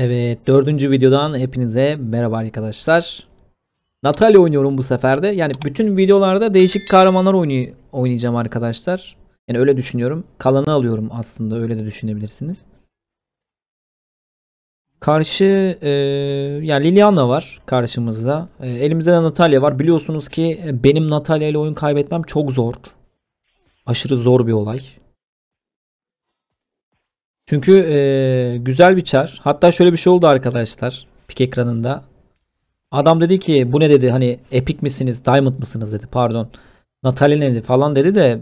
Evet dördüncü videodan hepinize merhaba arkadaşlar. Natalya oynuyorum bu sefer de. Yani bütün videolarda değişik kahramanlar oynay oynayacağım arkadaşlar. Yani öyle düşünüyorum. Kalanı alıyorum aslında öyle de düşünebilirsiniz. Karşı e, yani Liliana var karşımızda. E, elimizde de Natalya var. Biliyorsunuz ki benim Natalya ile oyun kaybetmem çok zor. Aşırı zor bir olay. Çünkü e, güzel bir çar. Hatta şöyle bir şey oldu arkadaşlar. Pik ekranında. Adam dedi ki bu ne dedi hani epic misiniz diamond mısınız dedi pardon. Natalya ne dedi falan dedi de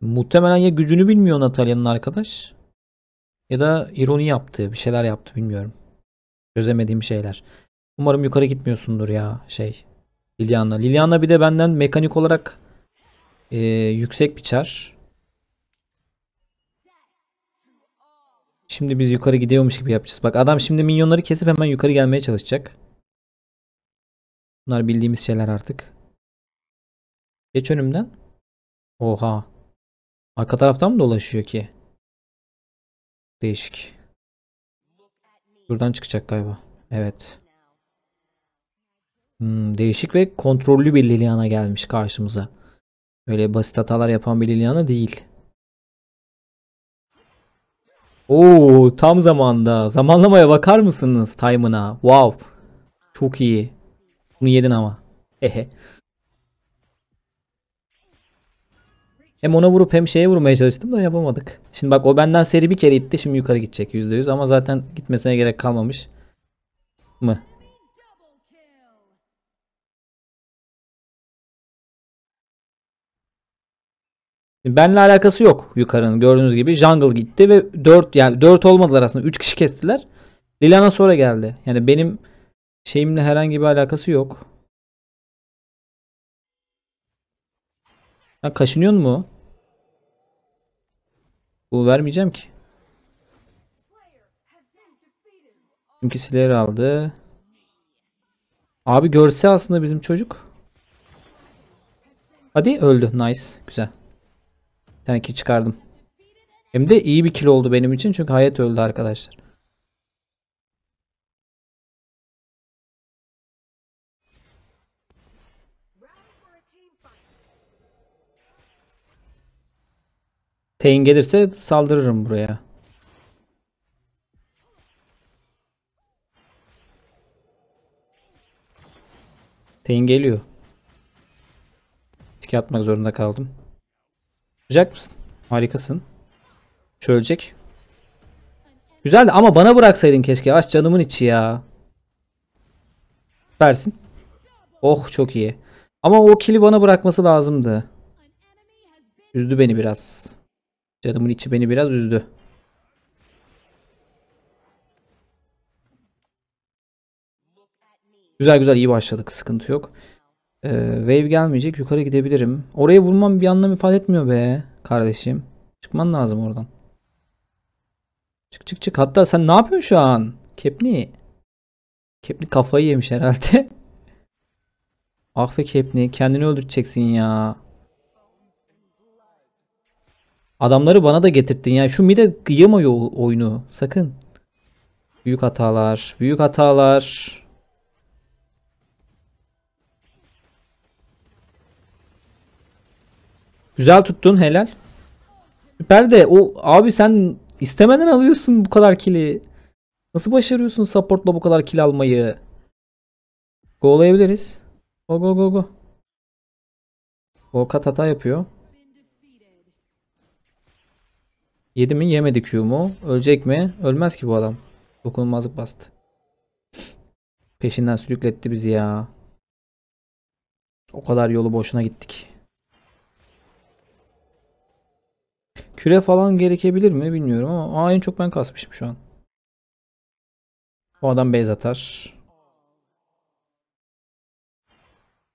muhtemelen ya gücünü bilmiyor Natalya'nın arkadaş ya da ironi yaptı bir şeyler yaptı bilmiyorum. Çözemediğim şeyler. Umarım yukarı gitmiyorsundur ya şey Liliana. Liliana bir de benden mekanik olarak e, yüksek bir çar. Şimdi biz yukarı gidiyormuş gibi yapacağız. Bak adam şimdi minyonları kesip hemen yukarı gelmeye çalışacak. Bunlar bildiğimiz şeyler artık. Geç önümden. Oha. Arka taraftan mı dolaşıyor ki? Değişik. Buradan çıkacak galiba. Evet. Hmm, değişik ve kontrollü bir Liliana gelmiş karşımıza. Öyle basit hatalar yapan bir Liliana değil. Oo tam zamanda. Zamanlamaya bakar mısınız time'ına? Wow. Çok iyi. Bunu yedin ama. Ehe. Hem ona vurup hem şeye vurmaya çalıştım da yapamadık. Şimdi bak o benden seri bir kere itti. Şimdi yukarı gidecek %100 ama zaten gitmesine gerek kalmamış. Mı? Benle alakası yok yukarının gördüğünüz gibi. Jungle gitti ve 4 yani 4 olmadılar aslında. 3 kişi kestiler. Lilana sonra geldi. Yani benim şeyimle herhangi bir alakası yok. ha kaşınıyor mu? Bu vermeyeceğim ki. Çünkü Slayer aldı. Abi görse aslında bizim çocuk. Hadi öldü. Nice. Güzel. Bir tane kill çıkardım. Hem de iyi bir kill oldu benim için çünkü Hayat öldü arkadaşlar. Teyin gelirse saldırırım buraya. Teyin geliyor. Tiki atmak zorunda kaldım. Tutacak mısın? Harikasın. Çölecek. Güzeldi ama bana bıraksaydın keşke. Aç canımın içi ya. Versin. Oh çok iyi. Ama o kili bana bırakması lazımdı. Üzdü beni biraz. Canımın içi beni biraz üzdü. Güzel güzel iyi başladık. Sıkıntı yok. Ee, wave gelmeyecek. Yukarı gidebilirim. Oraya vurmam bir anlam ifade etmiyor be kardeşim. Çıkman lazım oradan. Çık çık çık. Hatta sen ne yapıyorsun şu an? Kepni. Kepni kafayı yemiş herhalde. ah be Kepni. Kendini öldüreceksin ya. Adamları bana da getirttin ya. Şu mide kıyamıyor oyunu. Sakın. Büyük hatalar. Büyük hatalar. Güzel tuttun helal. Süper de o abi sen istemeden alıyorsun bu kadar kili. Nasıl başarıyorsun supportla bu kadar kil almayı? Go'layabiliriz. Go go go go. Volkat hata yapıyor. Yedi mi? Yemedi Q mu? Ölecek mi? Ölmez ki bu adam. Dokunulmazlık bastı. Peşinden sürükletti bizi ya. O kadar yolu boşuna gittik. Küre falan gerekebilir mi bilmiyorum ama aa, en çok ben kasmışım şu an. Bu adam base atar.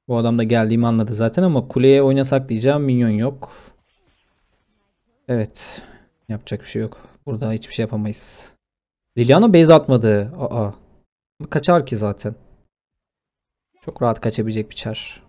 Bu adam da geldiğimi anladı zaten ama kuleye oynasak diyeceğim minyon yok. Evet. Yapacak bir şey yok. Burada hiçbir şey yapamayız. Liliana base atmadı. Aa. Kaçar ki zaten. Çok rahat kaçabilecek bir çar.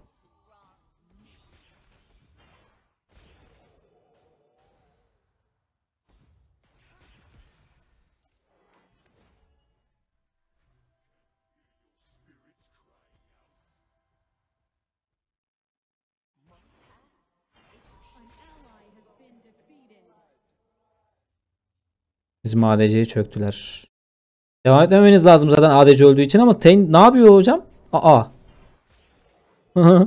Bizim ADC'yi çöktüler. Devam etmemeniz lazım zaten ADC öldüğü için ama Tain ne yapıyor hocam? Aa.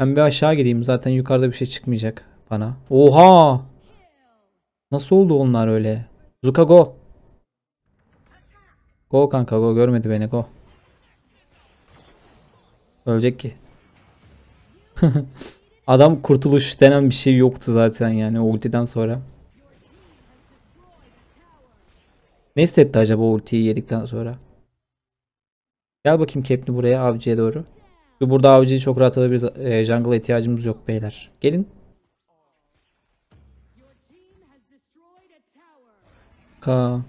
ben bir aşağı gideyim. Zaten yukarıda bir şey çıkmayacak bana. Oha! Nasıl oldu onlar öyle? Zuka go. Go kanka go. Görmedi beni go. Ölecek ki. Adam kurtuluş denen bir şey yoktu zaten yani o ultiden sonra. Ne hissetti acaba ultiyi yedikten sonra? Gel bakayım Kepni buraya avcıya doğru. Çünkü burada avcıyı çok rahat alabiliriz. E, ee, jungle'a ihtiyacımız yok beyler. Gelin. Ka.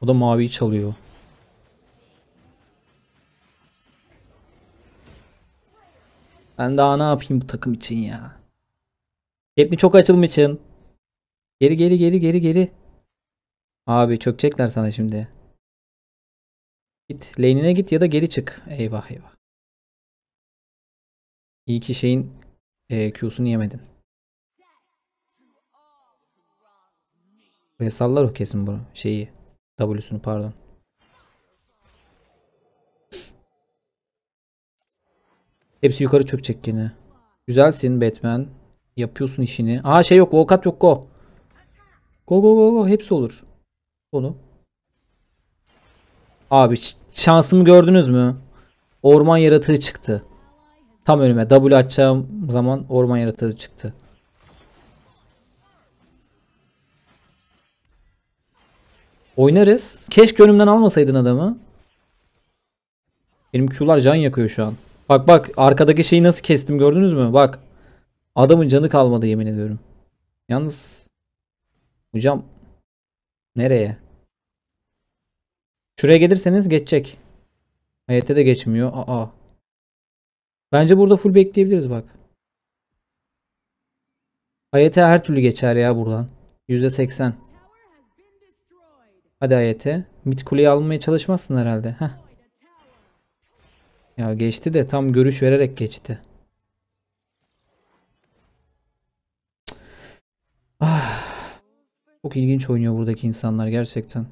O da maviyi çalıyor. Ben daha ne yapayım bu takım için ya. Hepni çok için. Geri geri geri geri geri. Abi çökecekler sana şimdi. Git lane'ine git ya da geri çık. Eyvah eyvah. İyi ki şeyin e, Q'sunu yemedin. Resallar o kesin bunu. Şeyi. W'sunu pardon. Hepsi yukarı çökecek gene. Güzelsin Batman. Yapıyorsun işini. Aa şey yok. Volkat yok. Go. Go go go go. Hepsi olur. Onu. Abi şansımı gördünüz mü? Orman yaratığı çıktı. Tam önüme. W açacağım zaman orman yaratığı çıktı. Oynarız. Keşke önümden almasaydın adamı. Benim Q'lar can yakıyor şu an. Bak bak arkadaki şeyi nasıl kestim gördünüz mü? Bak. Adamın canı kalmadı yemin ediyorum. Yalnız hocam nereye? Şuraya gelirseniz geçecek. Hayette de geçmiyor. Aa. Bence burada full bekleyebiliriz bak. ayete her türlü geçer ya buradan. %80. Hadi ayete Mid kuleyi almaya çalışmazsın herhalde. Heh. Ya geçti de tam görüş vererek geçti. Ah. Çok ilginç oynuyor buradaki insanlar gerçekten.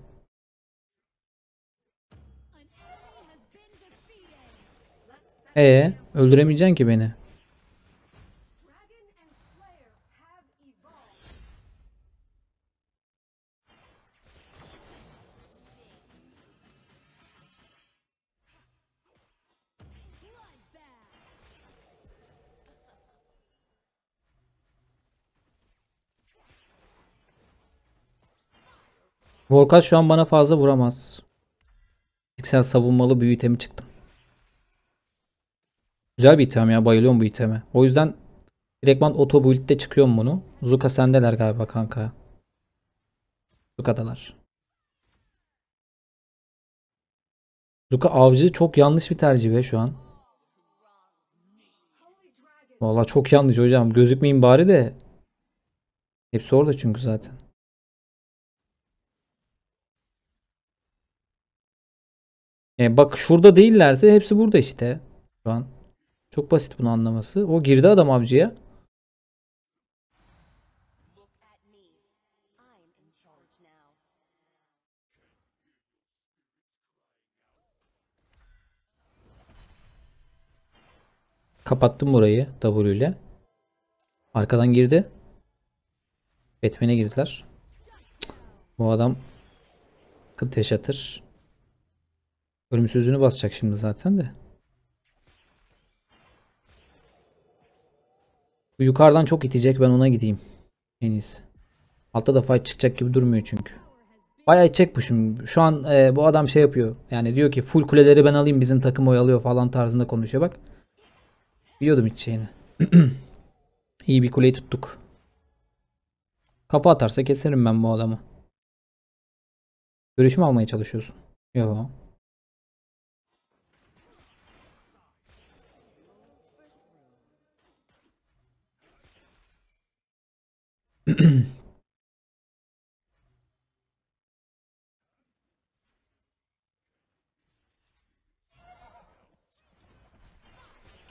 E ee, öldüremeyeceksin ki beni. Volkan şu an bana fazla vuramaz. Fiziksel savunmalı büyü itemi çıktım. Güzel bir item ya. Bayılıyorum bu iteme. O yüzden direktman oto build'de çıkıyorum bunu. Zuka sendeler galiba kanka. Zuka'dalar. Zuka avcı çok yanlış bir tercih be şu an. Valla çok yanlış hocam. Gözükmeyin bari de. Hepsi orada çünkü zaten. E bak şurada değillerse hepsi burada işte. Şu an. Çok basit bunu anlaması. O girdi adam avcıya. Kapattım burayı W ile. Arkadan girdi. Batman'e girdiler. Bu adam kıt yaşatır sözünü basacak şimdi zaten de. Bu yukarıdan çok itecek ben ona gideyim. En iyisi. Altta da fight çıkacak gibi durmuyor çünkü. Bayağı itecek bu şimdi. Şu an e, bu adam şey yapıyor. Yani diyor ki full kuleleri ben alayım bizim takım oyalıyor falan tarzında konuşuyor bak. Biliyordum içeceğini. İyi bir kuleyi tuttuk. Kafa atarsa keserim ben bu adamı. Görüşüm almaya çalışıyorsun. Yok.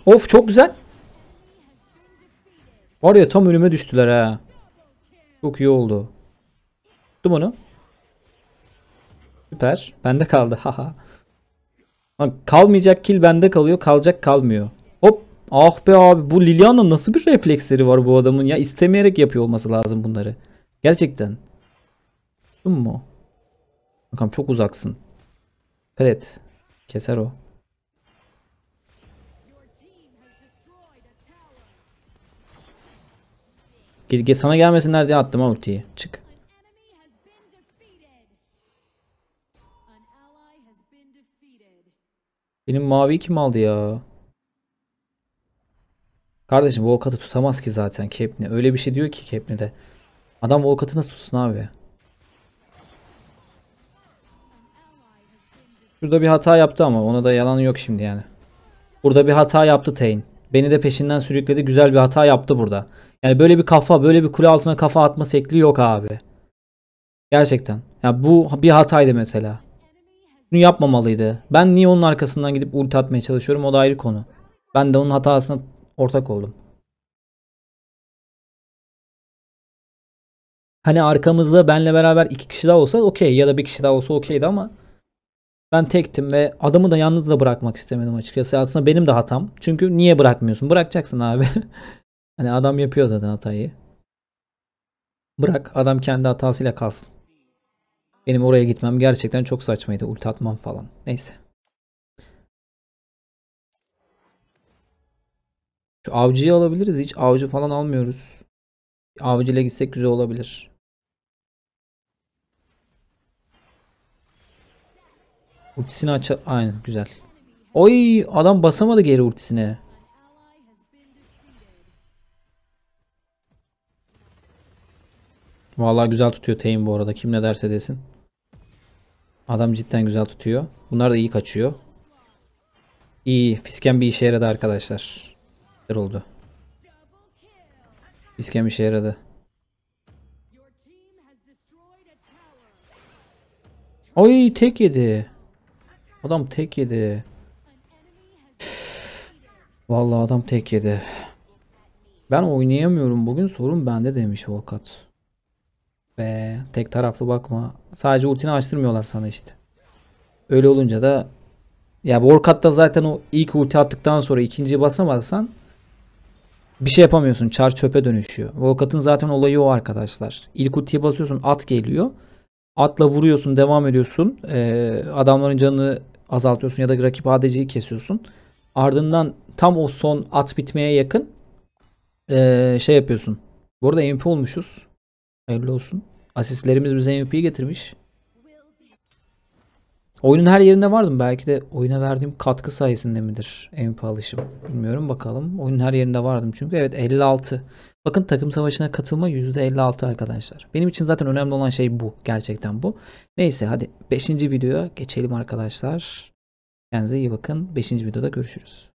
of çok güzel. Var ya tam önüme düştüler ha. Çok iyi oldu. Tuttum onu. Süper. Bende kaldı. Haha. Kalmayacak kill bende kalıyor. Kalacak kalmıyor. Ah be abi bu Liliana nasıl bir refleksleri var bu adamın ya istemeyerek yapıyor olması lazım bunları. Gerçekten. Tuttun mu? Kankam çok uzaksın. Evet. Keser o. Gel, sana gelmesinler diye attım ha ultiyi. Çık. Benim mavi kim aldı ya? Kardeşim Volkat'ı tutamaz ki zaten Kepni. Öyle bir şey diyor ki Kepni de. Adam Volkat'ı nasıl tutsun abi? Şurada bir hata yaptı ama ona da yalan yok şimdi yani. Burada bir hata yaptı Tane. Beni de peşinden sürükledi. Güzel bir hata yaptı burada. Yani böyle bir kafa, böyle bir kule altına kafa atma şekli yok abi. Gerçekten. Ya bu bir hataydı mesela. Bunu yapmamalıydı. Ben niye onun arkasından gidip ulti atmaya çalışıyorum o da ayrı konu. Ben de onun hatasını ortak oldum. Hani arkamızda benle beraber iki kişi daha olsa okey ya da bir kişi daha olsa okeydi ama ben tektim ve adamı da yalnız da bırakmak istemedim açıkçası. Aslında benim de hatam. Çünkü niye bırakmıyorsun? Bırakacaksın abi. hani adam yapıyor zaten hatayı. Bırak adam kendi hatasıyla kalsın. Benim oraya gitmem gerçekten çok saçmaydı. Ulti atmam falan. Neyse. Şu avcıyı alabiliriz. Hiç avcı falan almıyoruz. Avcıyla gitsek güzel olabilir. Ultisini aç... Aynen güzel. Oy adam basamadı geri ultisine. Vallahi güzel tutuyor Tayim bu arada. Kim ne derse desin. Adam cidden güzel tutuyor. Bunlar da iyi kaçıyor. İyi. Fisken bir işe yaradı arkadaşlar oldu. İskem işe yaradı. Oy tek yedi. Adam tek yedi. Vallahi adam tek yedi. Ben oynayamıyorum bugün sorun bende demiş avukat. Be tek taraflı bakma. Sadece ultini açtırmıyorlar sana işte. Öyle olunca da ya Warcut'ta zaten o ilk ulti attıktan sonra ikinci basamazsan bir şey yapamıyorsun. Çar çöpe dönüşüyor. Volkat'ın zaten olayı o arkadaşlar. İlk ultiye basıyorsun at geliyor. Atla vuruyorsun devam ediyorsun. Ee, adamların canını azaltıyorsun ya da rakip ADC'yi kesiyorsun. Ardından tam o son at bitmeye yakın ee, şey yapıyorsun. Bu arada MP olmuşuz. Hayırlı olsun. Asistlerimiz bize MVP'yi getirmiş. Oyunun her yerinde vardım. Belki de oyuna verdiğim katkı sayesinde midir en alışım? Bilmiyorum bakalım. Oyunun her yerinde vardım çünkü. Evet 56. Bakın takım savaşına katılma %56 arkadaşlar. Benim için zaten önemli olan şey bu. Gerçekten bu. Neyse hadi 5. videoya geçelim arkadaşlar. Kendinize iyi bakın. 5. videoda görüşürüz.